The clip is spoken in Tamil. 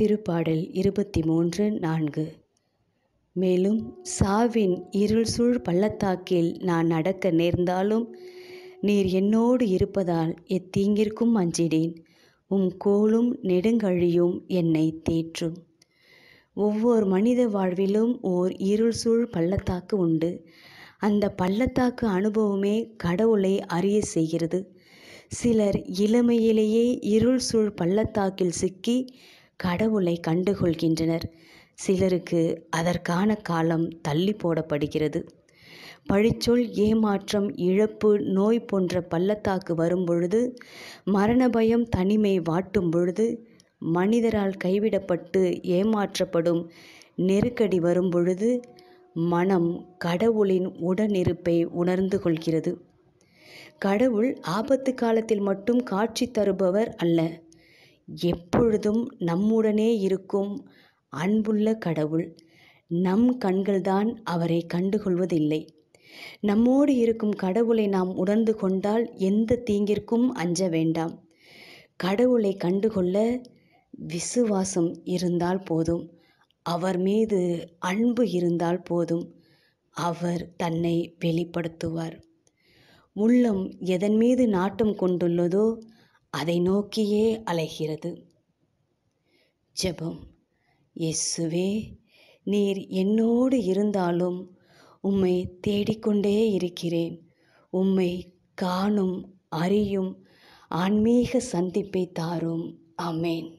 திருப்பாடல் இருபத்தி மூன்று நான்கு மேலும் சாவின் இருள் சுழ் பள்ளத்தாக்கில் நான் நடக்க நேர்ந்தாலும் நீர் என்னோடு இருப்பதால் எத்தீங்கிற்கும் அஞ்சிடேன் உம் கோளும் நெடுங்கழியும் என்னை தேற்றும் ஒவ்வொரு மனித வாழ்விலும் ஓர் இருள் சுழ் பள்ளத்தாக்கு உண்டு அந்த பள்ளத்தாக்கு அனுபவமே கடவுளை அறிய செய்கிறது சிலர் இளமையிலேயே இருள் சுழ் பள்ளத்தாக்கில் சிக்கி கடவுளை கண்டுகொள்கின்றனர் சிலருக்கு அதற்கான காலம் தள்ளி போடப்படுகிறது பழிச்சொல் ஏமாற்றம் இழப்பு நோய் போன்ற பள்ளத்தாக்கு வரும்பொழுது மரண பயம் தனிமை வாட்டும் பொழுது மனிதரால் கைவிடப்பட்டு ஏமாற்றப்படும் நெருக்கடி வரும்பொழுது மனம் கடவுளின் உடனிருப்பை உணர்ந்து கொள்கிறது கடவுள் ஆபத்து காலத்தில் மட்டும் காட்சி தருபவர் அல்ல எப்பொழுதும் நம்முடனே இருக்கும் அன்புள்ள கடவுள் நம் கண்கள்தான் அவரை கண்டுகொள்வதில்லை நம்மோடு இருக்கும் கடவுளை நாம் உணர்ந்து கொண்டால் எந்த தீங்கிற்கும் அஞ்ச வேண்டாம் கடவுளை கண்டுகொள்ள விசுவாசம் இருந்தால் போதும் அவர் மீது அன்பு இருந்தால் போதும் அவர் தன்னை வெளிப்படுத்துவார் உள்ளம் எதன் மீது நாட்டம் கொண்டுள்ளதோ அதை நோக்கியே அலைகிறது ஜெபம் இயேசுவே நீர் என்னோடு இருந்தாலும் உம்மை தேடிக்கொண்டே இருக்கிறேன் உம்மை காணும் அறியும் ஆன்மீக சந்திப்பை தாரும் அமேன்